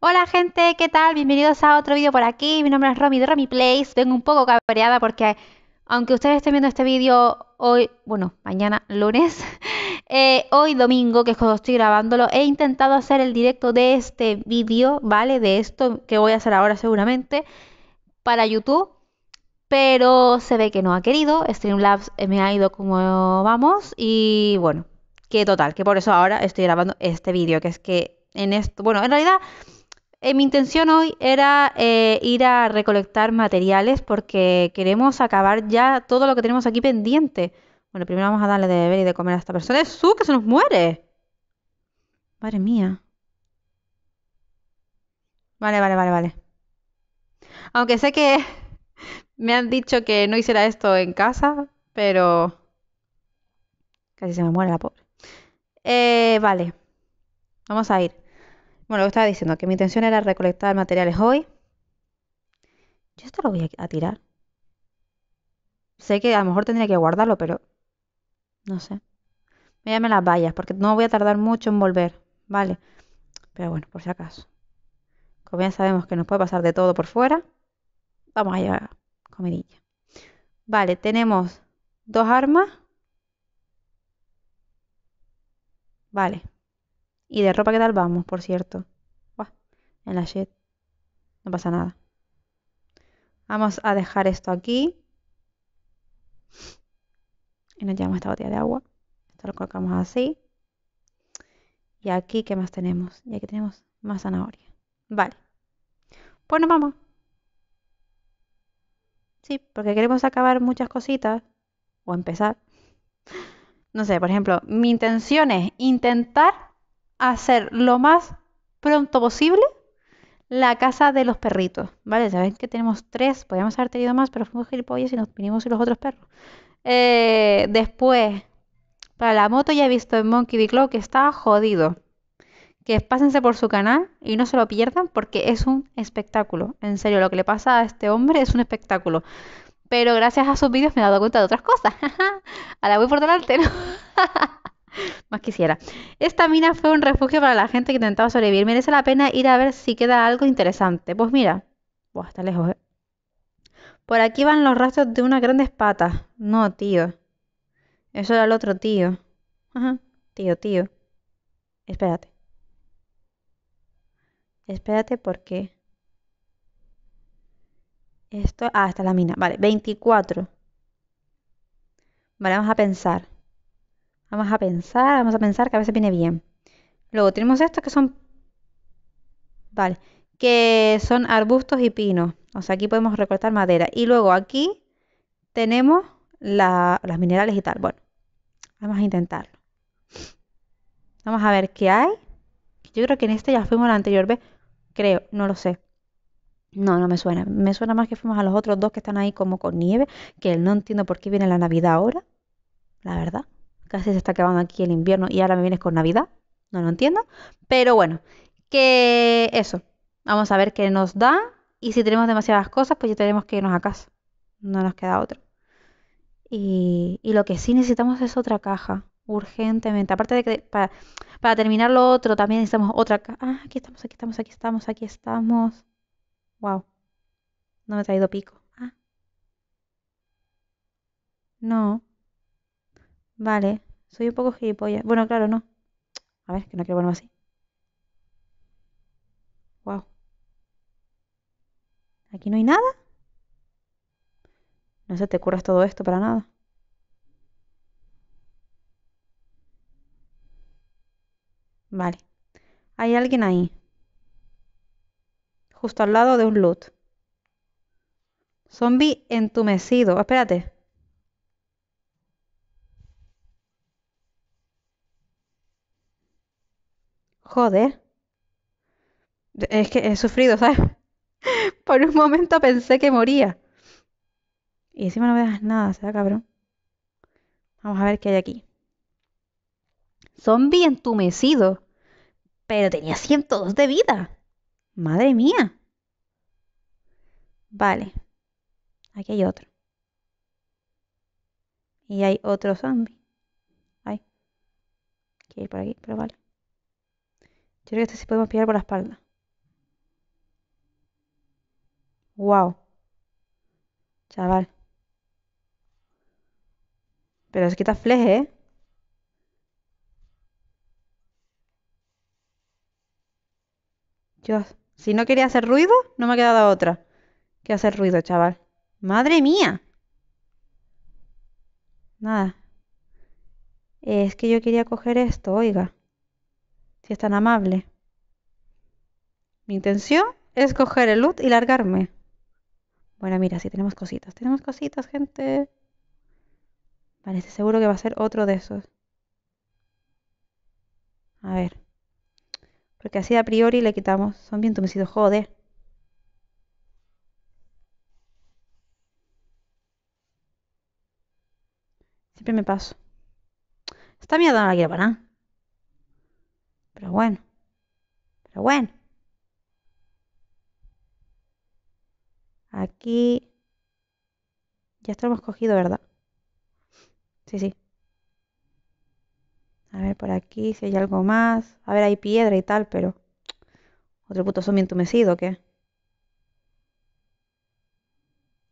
Hola gente, ¿qué tal? Bienvenidos a otro vídeo por aquí. Mi nombre es Romy de Romy Place. Vengo un poco cabreada porque aunque ustedes estén viendo este vídeo hoy, bueno, mañana lunes, eh, hoy domingo, que es cuando estoy grabándolo, he intentado hacer el directo de este vídeo, ¿vale? De esto que voy a hacer ahora seguramente para YouTube. Pero se ve que no ha querido, Streamlabs me ha ido como vamos y bueno, que total, que por eso ahora estoy grabando este vídeo, que es que en esto, bueno, en realidad eh, mi intención hoy era eh, ir a recolectar materiales porque queremos acabar ya todo lo que tenemos aquí pendiente. Bueno, primero vamos a darle de beber y de comer a esta persona. ¡Su que se nos muere! Madre mía. Vale, vale, vale, vale. Aunque sé que me han dicho que no hiciera esto en casa, pero... Casi se me muere la pobre. Eh, vale. Vamos a ir. Bueno, lo estaba diciendo, que mi intención era recolectar materiales hoy. Yo esto lo voy a, tirar. Sé que a lo mejor tendría que guardarlo, pero no sé. llame las vallas, porque no voy a tardar mucho en volver, ¿vale? Pero bueno, por si acaso. Como ya sabemos que nos puede pasar de todo por fuera, vamos a llevar comidilla. Vale, tenemos dos armas. Vale. Y de ropa, ¿qué tal vamos, por cierto? en la jet. No pasa nada. Vamos a dejar esto aquí. Y nos llevamos esta botella de agua. Esto lo colocamos así. Y aquí, ¿qué más tenemos? Y aquí tenemos más zanahoria. Vale. bueno pues vamos. Sí, porque queremos acabar muchas cositas. O empezar. No sé, por ejemplo, mi intención es intentar hacer lo más pronto posible la casa de los perritos, ¿vale? Saben que tenemos tres, podríamos haber tenido más, pero fuimos gilipollas y nos vinimos y los otros perros. Eh, después, para la moto ya he visto en Monkey D. que está jodido. Que pásense por su canal y no se lo pierdan porque es un espectáculo. En serio, lo que le pasa a este hombre es un espectáculo. Pero gracias a sus vídeos me he dado cuenta de otras cosas. a la voy por delante, ¿no? Más quisiera. Esta mina fue un refugio para la gente que intentaba sobrevivir. Merece la pena ir a ver si queda algo interesante. Pues mira. está lejos, eh. Por aquí van los rastros de unas grandes patas. No, tío. Eso era el otro tío. Tío, tío. Espérate. Espérate porque... Esto... Ah, está la mina. Vale, 24. Vale, vamos a pensar. Vamos a pensar, vamos a pensar que a veces viene bien. Luego tenemos estos que son... Vale, que son arbustos y pinos. O sea, aquí podemos recortar madera. Y luego aquí tenemos las minerales y tal. Bueno, vamos a intentarlo. Vamos a ver qué hay. Yo creo que en este ya fuimos la anterior vez. Creo, no lo sé. No, no me suena. Me suena más que fuimos a los otros dos que están ahí como con nieve, que no entiendo por qué viene la Navidad ahora, la verdad casi se está acabando aquí el invierno y ahora me vienes con Navidad. No lo entiendo. Pero bueno, que eso. Vamos a ver qué nos da. Y si tenemos demasiadas cosas, pues ya tenemos que irnos a casa. No nos queda otro. Y, lo que sí necesitamos es otra caja. Urgentemente. Aparte de que para, terminar lo otro, también necesitamos otra caja. Ah, aquí estamos, aquí estamos, aquí estamos, aquí estamos. Wow. No me ha traído pico. Ah. No. Vale, soy un poco gilipollas. Bueno, claro, no. A ver, que no quiero ponerme así. Wow. ¿Aquí no hay nada? No se te ocurra todo esto para nada. Vale. Hay alguien ahí. Justo al lado de un loot. Zombie entumecido. Espérate. Joder. Es que he sufrido, ¿sabes? Por un momento pensé que moría. Y encima no me dejas nada, ¿sabes, cabrón? Vamos a ver qué hay aquí. Zombie entumecido. Pero tenía 102 de vida. Madre mía. Vale. Aquí hay otro. Y hay otro zombie. Hay. Quiero ir por aquí, pero vale. Yo creo que este sí podemos pillar por la espalda. Wow. Chaval. Pero que está fleje, ¿eh? Dios. Si no quería hacer ruido, no me ha quedado otra que hacer ruido, chaval. ¡Madre mía! Nada. Es que yo quería coger esto, oiga si es tan amable. Mi intención es coger el loot y largarme. Bueno, mira, sí, tenemos cositas. Tenemos cositas, gente. Parece este seguro que va a ser otro de esos. A ver. Porque así a priori le quitamos. Son bien tumecidos, joder. Siempre me paso. Está miedo a la quiero para pero bueno, pero bueno. Aquí ya esto lo hemos cogido, ¿verdad? Sí, sí. A ver por aquí si hay algo más. A ver, hay piedra y tal, pero... Otro puto zombie entumecido, ¿qué?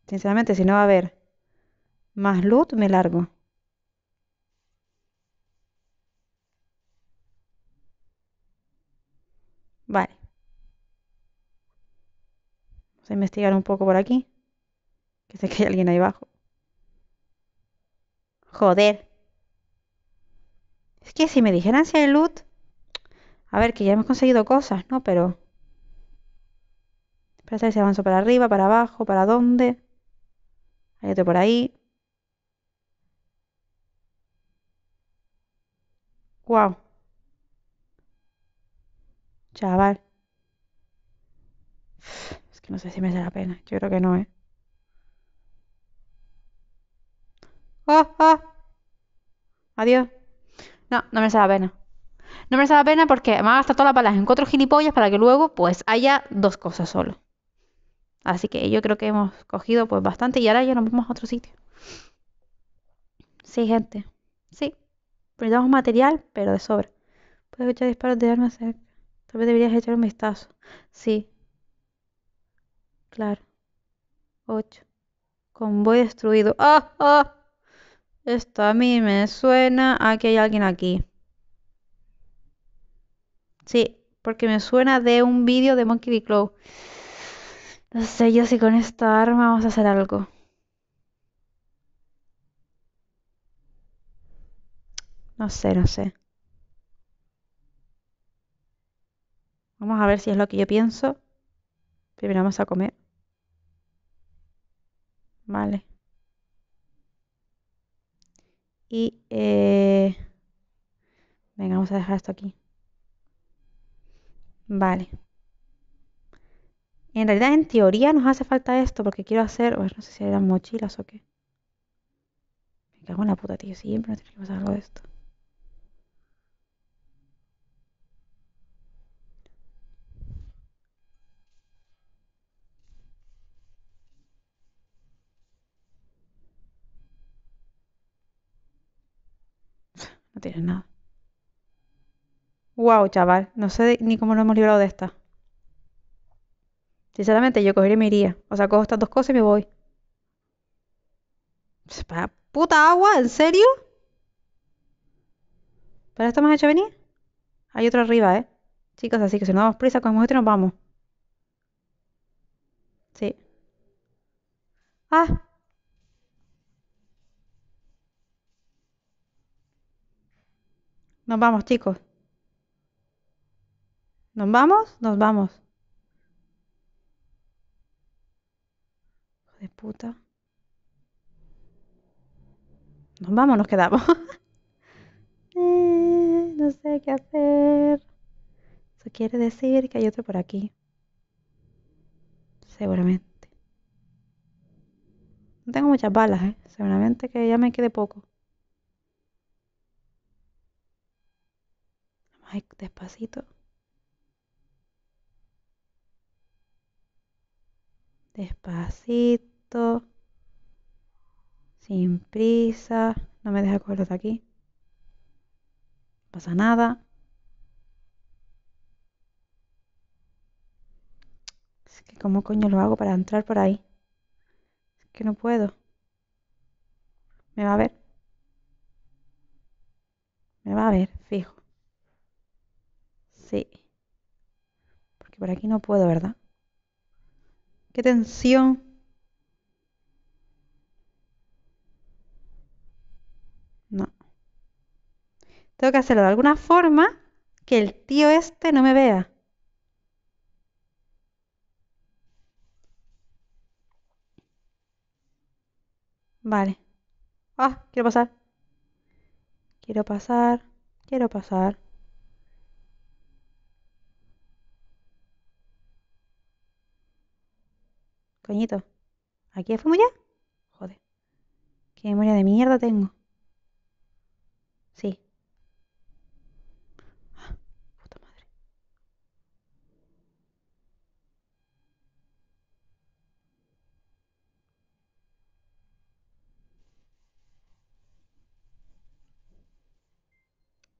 Sinceramente, si no va a haber más luz, me largo. Vamos a investigar un poco por aquí. Que sé que hay alguien ahí abajo. Joder. Es que si me dijeran si hay loot... A ver, que ya hemos conseguido cosas, ¿no? Pero... Espera a si avanzo para arriba, para abajo, para dónde. Hay otro por ahí. Wow. Chaval. No sé si me sale la pena. Yo creo que no, ¿eh? ¡Oh, Adiós. No, no me sale la pena. No me la pena porque me va a gastar todas las en cuatro gilipollas para que luego pues haya dos cosas solo. Así que yo creo que hemos cogido pues bastante y ahora ya nos vamos a otro sitio. Sí, gente. Sí. Necesitamos material, pero de sobra. Puedes echar disparos de arma, cerca. Tal vez deberías echar un vistazo. Sí. Claro. 8. Convoy destruido. ¡Ah, ¡Ah! Esto a mí me suena a que hay alguien aquí. Sí, porque me suena de un vídeo de Monkey D. Claw. No sé yo si con esta arma vamos a hacer algo. No sé, no sé. Vamos a ver si es lo que yo pienso. Primero vamos a comer. ¿vale? Y, eh, venga, vamos a dejar esto aquí. Vale. En realidad, en teoría nos hace falta esto porque quiero hacer, no sé si eran mochilas o qué. Me cago en la puta, tío, siempre me tiene que pasar algo de esto. tiene nada. Wow, chaval, no sé ni cómo lo hemos librado de esta. Sinceramente, yo cogería y me iría. O sea, cojo estas dos cosas y me voy. ¿Para puta agua? ¿En serio? ¿Para esto me has hecho venir? Hay otro arriba, ¿eh? Chicos, así que si no damos prisa, con esto nos vamos. Sí. Ah, Nos vamos, chicos. ¿Nos vamos? Nos vamos. de puta. Nos vamos, nos quedamos. Eh, no sé qué hacer. Eso quiere decir que hay otro por aquí. Seguramente. No tengo muchas balas, ¿eh? Seguramente que ya me quede poco. Ay, despacito. Despacito. Sin prisa. No me deja correr de aquí. pasa nada. Es que cómo coño lo hago para entrar por ahí. Es que no puedo. Me va a ver. Me va a ver, fijo. Porque por aquí no puedo, ¿verdad? ¡Qué tensión! No. Tengo que hacerlo de alguna forma que el tío este no me vea. Vale. Ah, quiero pasar. Quiero pasar. Quiero pasar. Coñito. ¿Aquí fuimos ya? Joder. Qué memoria de mierda tengo. Sí. Ah, puta madre.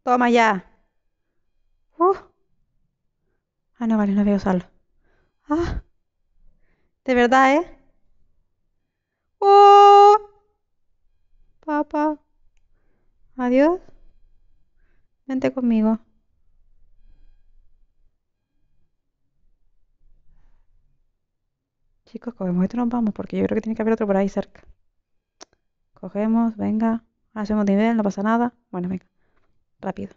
Toma ya. Uh. Ah, no, vale, no veo sal. Ah. De verdad, ¿eh? ¡Oh! Papá. Adiós. Vente conmigo. Chicos, cogemos esto y nos vamos, porque yo creo que tiene que haber otro por ahí cerca. Cogemos, venga. Hacemos nivel, no pasa nada. Bueno, venga. Rápido.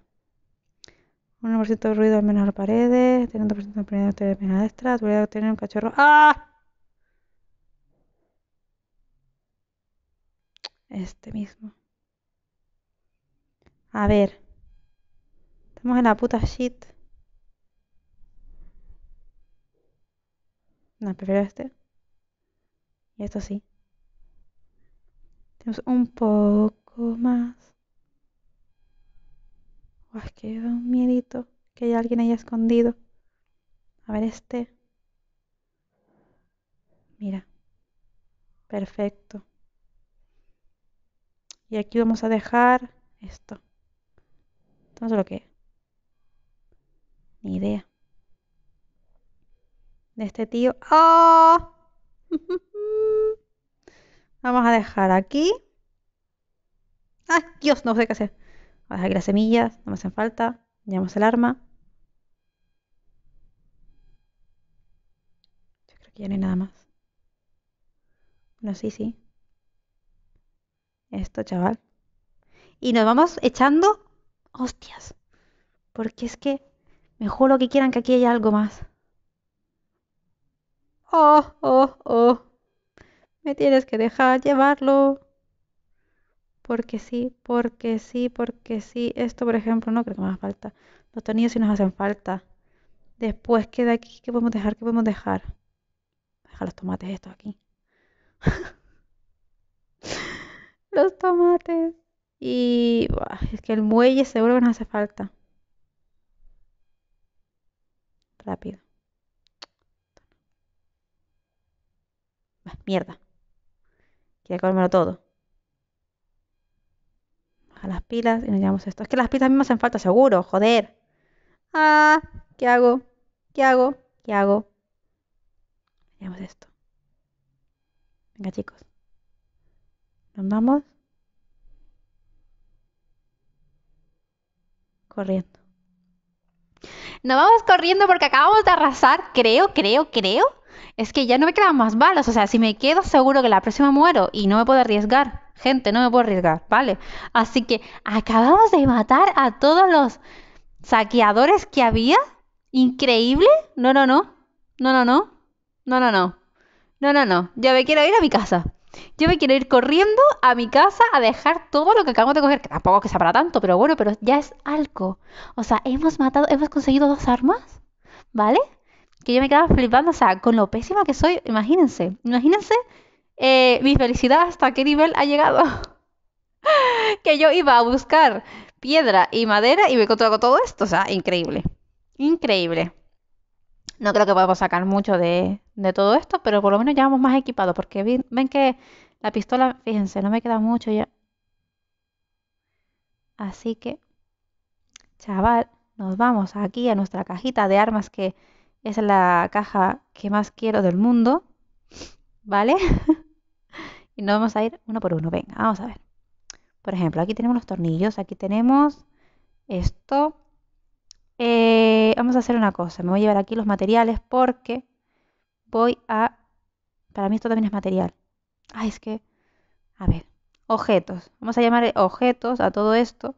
Un 1% de ruido al menos a las paredes, 30% de ruido al menos la voy a tener un cachorro. ¡Ah! este mismo. A ver. Estamos en la puta shit. No, prefiero este. Y esto sí. Tenemos un poco más. Uy, es que da un miedito que hay alguien haya escondido. A ver este. Mira. Perfecto y aquí vamos a dejar esto. Entonces lo que... Ni idea. De este tío. ¡Oh! vamos a dejar aquí. ¡Ay, Dios! No sé qué hacer. Vamos a dejar aquí las semillas. No me hacen falta. Llevamos el arma. Yo creo que ya no hay nada más. No, sí, sí esto, chaval. Y nos vamos echando hostias. Porque es que me juro que quieran que aquí haya algo más. Oh, oh, oh. Me tienes que dejar llevarlo. Porque sí, porque sí, porque sí. Esto, por ejemplo, no creo que me haga falta. Los tornillos sí nos hacen falta. Después queda aquí. ¿Qué podemos dejar? ¿Qué podemos dejar? Dejar los tomates estos aquí. Los tomates. Y es que el muelle seguro que nos hace falta. Rápido. Más mierda. Quiero comérmelo todo. A las pilas y nos llevamos esto. Es que las pilas mismas hacen falta, seguro. Joder. Ah, ¿qué hago? ¿Qué hago? ¿Qué hago? Llevamos esto. Venga, chicos. Nos vamos corriendo. Nos vamos corriendo porque acabamos de arrasar, creo, creo, creo. Es que ya no me quedan más balas. O sea, si me quedo, seguro que la próxima muero y no me puedo arriesgar. Gente, no me puedo arriesgar, ¿vale? Así que acabamos de matar a todos los saqueadores que había. Increíble. No, no, no. No, no, no. No, no, no. No, no, no. Ya me quiero ir a mi casa. Yo me quiero ir corriendo a mi casa a dejar todo lo que acabamos de coger, que tampoco que sea para tanto, pero bueno, pero ya es algo. O sea, hemos matado, hemos conseguido dos armas, ¿vale? Que yo me quedaba flipando, o sea, con lo pésima que soy, imagínense, imagínense eh, mi felicidad hasta qué nivel ha llegado. que yo iba a buscar piedra y madera y me encontré con todo esto, o sea, increíble, increíble. No creo que podamos sacar mucho de, de todo esto, pero por lo menos ya vamos más equipados, porque ven, que la pistola, fíjense, no me queda mucho ya. Así que, chaval, nos vamos aquí a nuestra cajita de armas que es la caja que más quiero del mundo, ¿vale? y nos vamos a ir uno por uno, venga, vamos a ver. Por ejemplo, aquí tenemos los tornillos, aquí tenemos esto. Eh, vamos a hacer una cosa, me voy a llevar aquí los materiales porque voy a... Para mí esto también es material. Ah, es que... A ver, objetos. Vamos a llamar objetos a todo esto.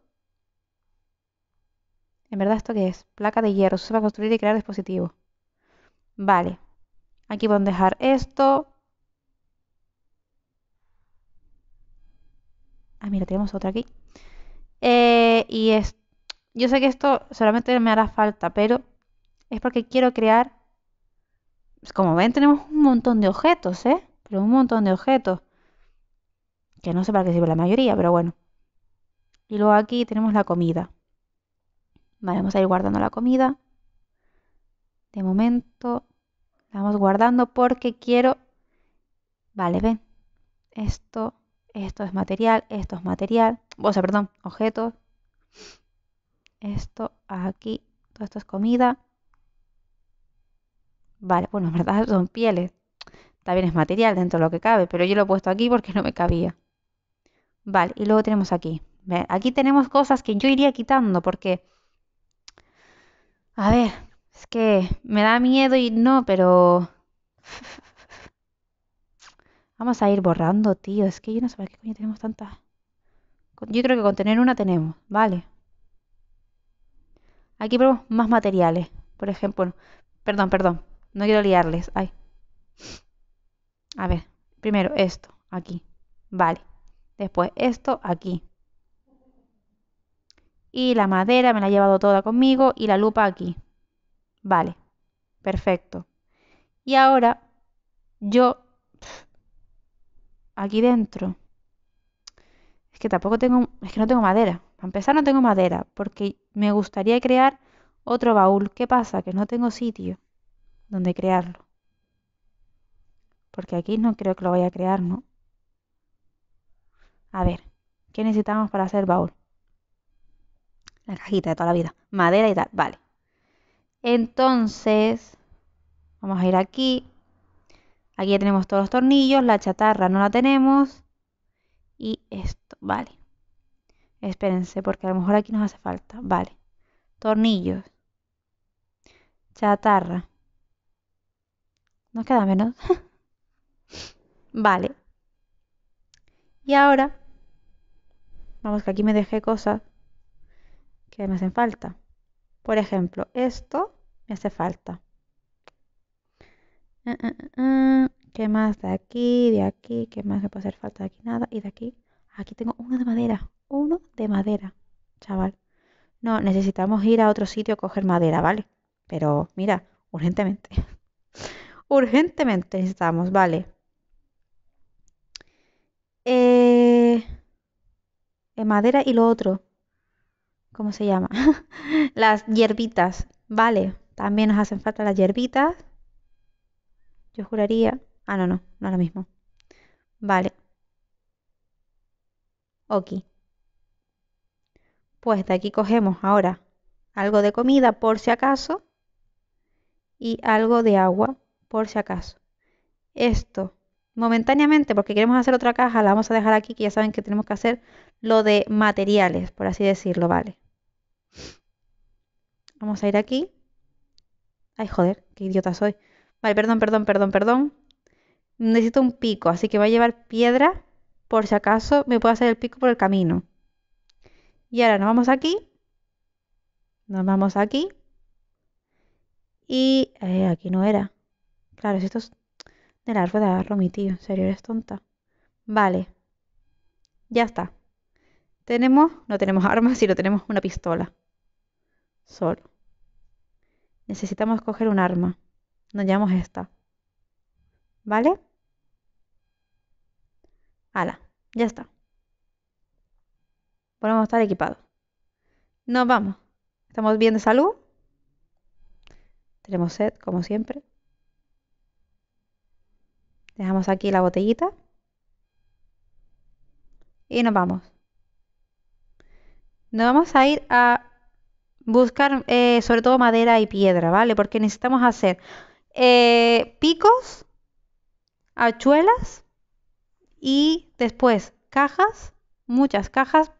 En verdad, ¿esto qué es? Placa de hierro. Se va a construir y crear dispositivos. Vale. Aquí voy a dejar esto. Ah, mira, tenemos otra aquí. Eh, y es... Yo sé que esto solamente me hará falta, pero es porque quiero crear pues, como ven, tenemos un montón de objetos, ¿eh? Pero un montón de objetos. Que no sé para qué sirve la mayoría, pero bueno. Y luego aquí tenemos la comida. Vale, vamos a ir guardando la comida. De momento la vamos guardando porque quiero... Vale, ven. Esto, esto es material, esto es material. O sea, perdón, objetos. Esto, aquí, todo esto es comida. Vale, bueno, en verdad son pieles. También es material dentro de lo que cabe, pero yo lo he puesto aquí porque no me cabía. Vale, y luego tenemos aquí. Aquí tenemos cosas que yo iría quitando porque... A ver, es que me da miedo y no, pero... Vamos a ir borrando, tío. Es que yo no sé qué coño tenemos tantas... Yo creo que con tener una tenemos, vale. Aquí probamos más materiales. Por ejemplo, perdón, perdón. No quiero liarles. Ay. A ver, primero esto, aquí. Vale. Después esto, aquí. Y la madera me la he llevado toda conmigo y la lupa aquí. Vale. Perfecto. Y ahora yo... Aquí dentro. Es que tampoco tengo... Es que no tengo madera. Para empezar no tengo madera porque me gustaría crear otro baúl. ¿Qué pasa? Que no tengo sitio donde crearlo. Porque aquí no creo que lo vaya a crear, ¿no? A ver, ¿qué necesitamos para hacer baúl? La cajita de toda la vida. Madera y tal. Vale. Entonces, vamos a ir aquí. Aquí ya tenemos todos los tornillos. La chatarra no la tenemos. Y esto, vale. Espérense, porque a lo mejor aquí nos hace falta. Vale. Tornillos. Chatarra. Nos queda menos. vale. Y ahora, vamos que aquí me dejé cosas que me hacen falta. Por ejemplo, esto me hace falta. Eh, eh, eh, ¿Qué más de aquí, de aquí? ¿Qué más me puede hacer falta de aquí? Nada. Y de aquí. Aquí tengo uno de madera. Uno de madera, chaval. No, necesitamos ir a otro sitio a coger madera, ¿vale? Pero mira, urgentemente. Urgentemente necesitamos, vale. Eh, eh, madera y lo otro. ¿Cómo se llama? las hierbitas, vale. También nos hacen falta las hierbitas. Yo juraría. Ah, no, no, no es lo mismo. Vale. Ok. Pues de aquí cogemos ahora algo de comida por si acaso y algo de agua por si acaso. Esto, momentáneamente, porque queremos hacer otra caja, la vamos a dejar aquí, que ya saben que tenemos que hacer lo de materiales, por así decirlo, ¿vale? Vamos a ir aquí. Ay, joder, qué idiota soy. Vale, perdón, perdón, perdón, perdón. Necesito un pico, así que voy a llevar piedra por si acaso me puedo hacer el pico por el camino. Y ahora nos vamos aquí. Nos vamos aquí. Y eh, aquí no era. Claro, si esto es del árbol de agarro, mi tío. En serio, eres tonta. Vale. Ya está. Tenemos, no tenemos armas, sino tenemos una pistola. Solo. Necesitamos coger un arma. Nos llevamos esta. ¿Vale? Ala, ya está. Podemos estar equipados. Nos vamos. Estamos bien de salud. Tenemos sed, como siempre. Dejamos aquí la botellita. Y nos vamos. Nos vamos a ir a buscar eh, sobre todo madera y piedra, ¿vale? Porque necesitamos hacer eh, picos, hachuelas y después cajas, muchas cajas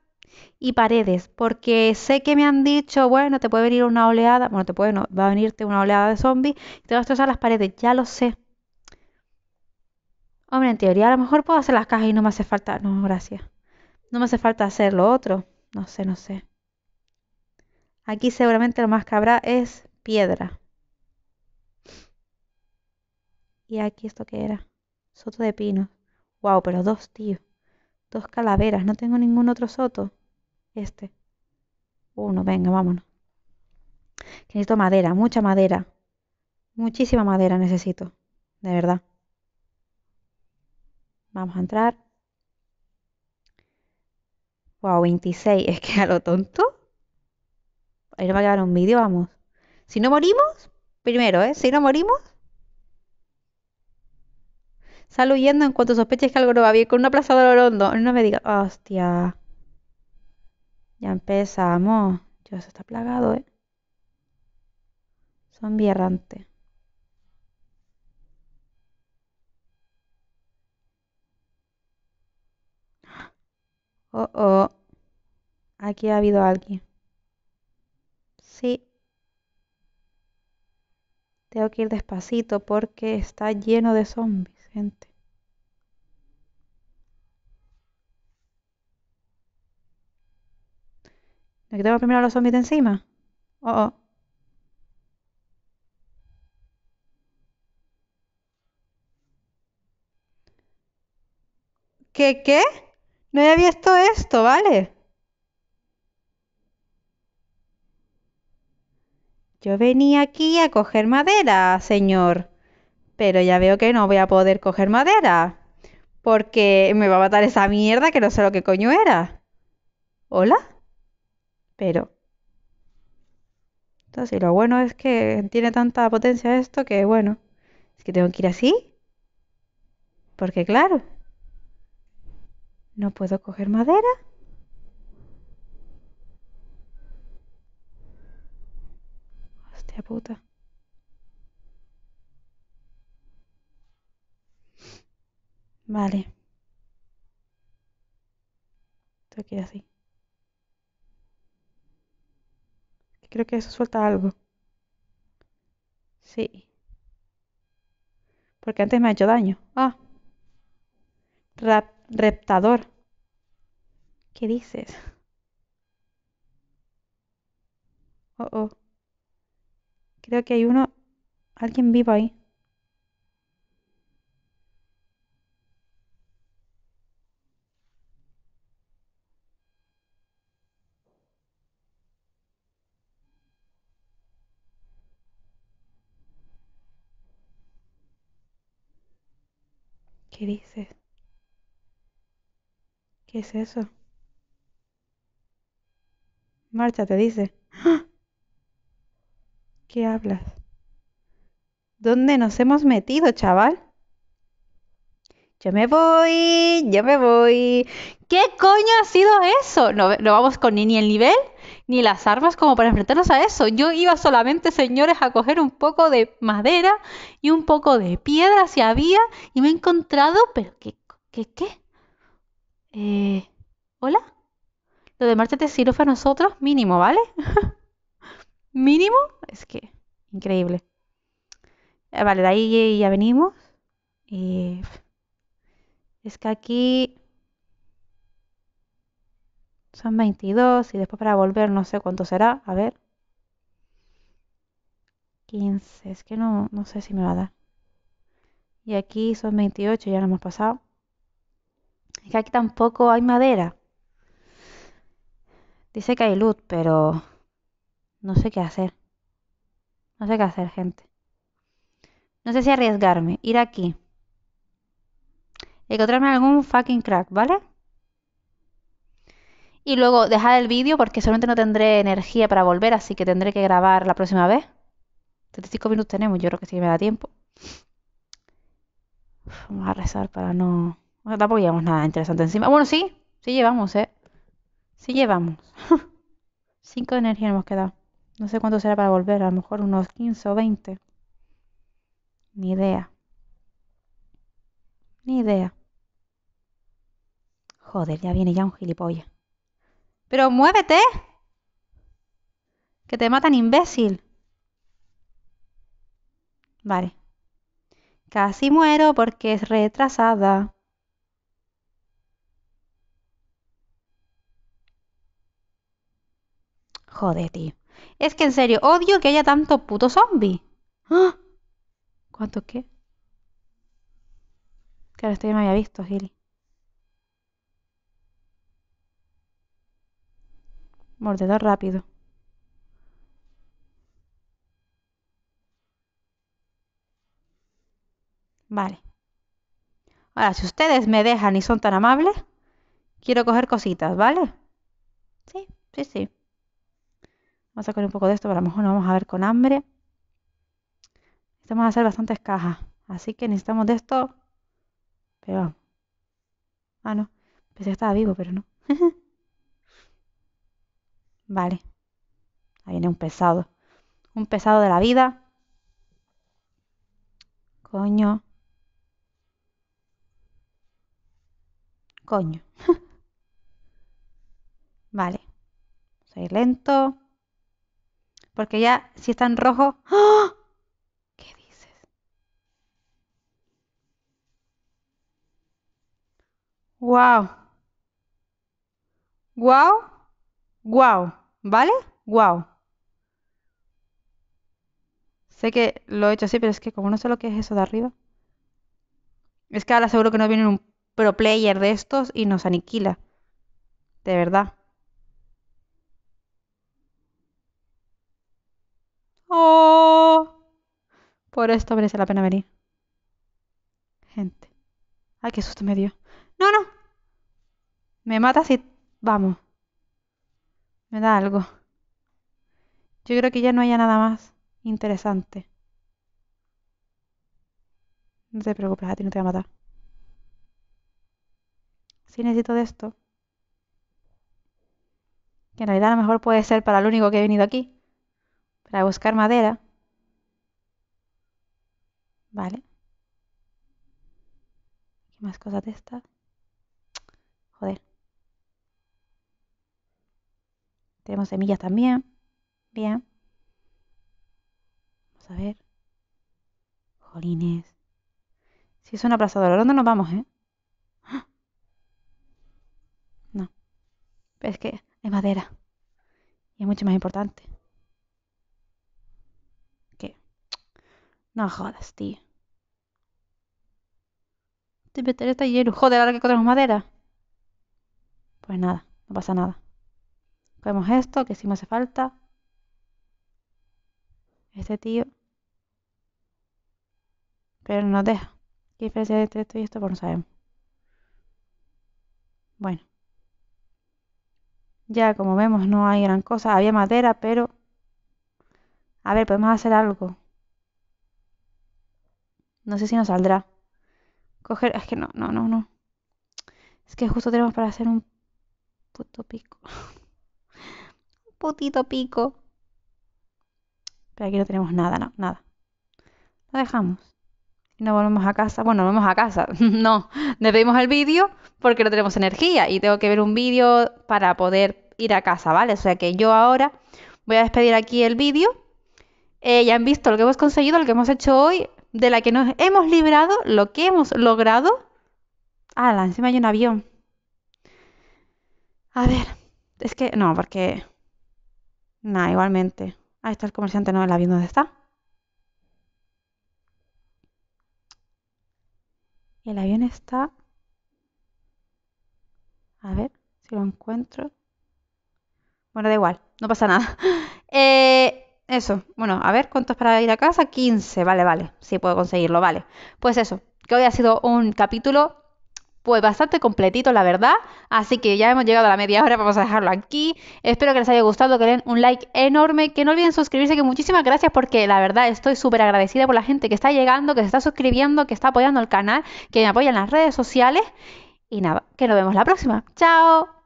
y paredes, porque sé que me han dicho, bueno, te puede venir una oleada, bueno, te puede, no, va a venirte una oleada de zombies y te vas a las paredes, ya lo sé, Hombre, en teoría a lo mejor puedo hacer las cajas y no me hace falta... No, gracias. No me hace falta hacer lo otro. No sé, no sé. Aquí seguramente lo más que habrá es piedra. Y aquí esto qué era. Soto de pino. Wow, pero dos, tío. Dos calaveras. No tengo ningún otro soto. Este. Uno, venga, vámonos. necesito madera, mucha madera. Muchísima madera necesito. De verdad. Vamos a entrar. Wow, 26. Es que a lo tonto. Ahí nos va a quedar un vídeo, vamos. Si no morimos, primero, ¿eh? Si no morimos. Sal huyendo en cuanto sospeches que algo no va bien con un aplazador hondo. No me digas. Hostia. Ya empezamos. Dios, está plagado, ¿eh? Son errante. Oh, oh. Aquí ha habido alguien. Sí. Tengo que ir despacito porque está lleno de zombies, gente. ¿Le quitamos primero a los zombies de encima? Oh, oh. ¿Qué, qué? No había visto esto, ¿vale? Yo venía aquí a coger madera, señor. Pero ya veo que no voy a poder coger madera. Porque me va a matar esa mierda que no sé lo que coño era. ¿Hola? Pero... Entonces, lo bueno es que tiene tanta potencia esto que, bueno, es que tengo que ir así. Porque claro. No puedo coger madera. Hostia puta. Vale. Tengo ir así. Creo que eso suelta algo. Sí. Porque antes me ha hecho daño. Ah. Rat reptador. ¿Qué dices? Oh, oh. Creo que hay uno, alguien vivo ahí. ¿Qué dices? ¿Qué es eso? Marcha, te dice. ¡Ah! ¿Qué hablas? ¿Dónde nos hemos metido, chaval? Yo me voy, yo me voy. ¿Qué coño ha sido eso? No, vamos con ni, ni, el nivel ni las armas como para enfrentarnos a eso. Yo iba solamente, señores, a coger un poco de madera y un poco de piedra si había y me he encontrado, pero ¿qué? ¿Qué? ¿Qué? Eh, ¿Hola? Lo de Marte te sirve a nosotros mínimo, ¿vale? mínimo. Es que, increíble. Eh, vale, de ahí ya venimos. Eh, es que aquí... Son 22 y después para volver no sé cuánto será. A ver. 15. Es que no, no sé si me va a dar. Y aquí son 28, ya lo hemos pasado. Es que aquí tampoco hay madera. Dice que hay luz, pero no sé qué hacer. No sé qué hacer, gente. No sé si arriesgarme. Ir aquí. encontrarme algún fucking crack, ¿vale? Y luego dejar el vídeo porque solamente no tendré energía para volver, así que tendré que grabar la próxima vez. 35 minutos tenemos, yo creo que sí me da tiempo. Vamos a rezar para no... No sea, tampoco nada interesante encima. Bueno, sí, sí llevamos, ¿eh? Sí llevamos. Cinco de energía hemos quedado. No sé cuánto será para volver, a lo mejor unos 15 o 20. Ni idea. Ni idea. Joder, ya viene ya un gilipollas. Pero muévete. Que te matan, imbécil. Vale. Casi muero porque es retrasada. Joder, tío. Es que en serio, odio que haya tanto puto zombie. ¡Ah! ¿Cuántos qué? Claro, esto ya me había visto, Gili. Mordedor rápido. Vale. Ahora, si ustedes me dejan y son tan amables, quiero coger cositas, ¿vale? Sí, sí, sí. Vamos a sacar un poco de esto, pero a lo mejor no vamos a ver con hambre. Estamos a hacer bastantes cajas. Así que necesitamos de esto. Pero. Ah, no. Pensé que estaba vivo, pero no. vale. Ahí viene un pesado. Un pesado de la vida. Coño. Coño. vale. Soy lento. Porque ya, si está en rojo, ¡ah! ¿qué dices? ¡Wow! ¡Wow! ¡Wow! ¿Vale? Guau. Sé que lo he hecho así, pero es que como no sé lo que es eso de arriba. Es que ahora seguro que no viene un pro player de estos y nos aniquila. De verdad. Oh, por esto merece la pena venir. Gente. Ay, qué susto me dio. No, no. Me mata si... Vamos. Me da algo. Yo creo que ya no haya nada más interesante. No te preocupes, a ti no te va a matar. Si necesito de esto. Que en realidad a lo mejor puede ser para el único que he venido aquí para buscar madera. Vale. ¿Qué más cosas de estas? Joder. Tenemos semillas también. Bien. Vamos a ver. Jolines. Si es una plaza de no nos vamos, ¿eh? ¡Ah! No. es que es madera. Y es mucho más importante. No jodas, tío. Te meteré está hielo. Joder, ahora que cogemos madera. Pues nada, no pasa nada. Cogemos esto, que si me hace falta. Este tío. Pero no deja. ¿Qué diferencia hay entre esto y esto? Pues no sabemos. Bueno. Ya, como vemos, no hay gran cosa. Había madera, pero... A ver, podemos hacer algo. No sé si nos saldrá. Coger. Es que no, no, no, no. Es que justo tenemos para hacer un puto pico. un putito pico. Pero aquí no tenemos nada, no, nada. Lo dejamos. Y no volvemos a casa. Bueno, volvemos vamos a casa. no. Despedimos el vídeo porque no tenemos energía. Y tengo que ver un vídeo para poder ir a casa, ¿vale? O sea que yo ahora voy a despedir aquí el vídeo. Eh, ya han visto lo que hemos conseguido, lo que hemos hecho hoy de la que nos hemos librado, lo que hemos logrado. Ah, encima hay un avión. A ver, es que no, porque... Nah, igualmente. Ahí está el comerciante, no, el avión dónde está. El avión está... A ver si lo encuentro. Bueno, da igual, no pasa nada. Eh, eso, bueno, a ver, ¿cuántos para ir a casa? 15, vale, vale, sí puedo conseguirlo, vale. Pues eso, que hoy ha sido un capítulo pues bastante completito, la verdad. Así que ya hemos llegado a la media hora, vamos a dejarlo aquí. Espero que les haya gustado, que den un like enorme, que no olviden suscribirse, que muchísimas gracias porque la verdad estoy súper agradecida por la gente que está llegando, que se está suscribiendo, que está apoyando el canal, que me apoya en las redes sociales. Y nada, que nos vemos la próxima. ¡Chao!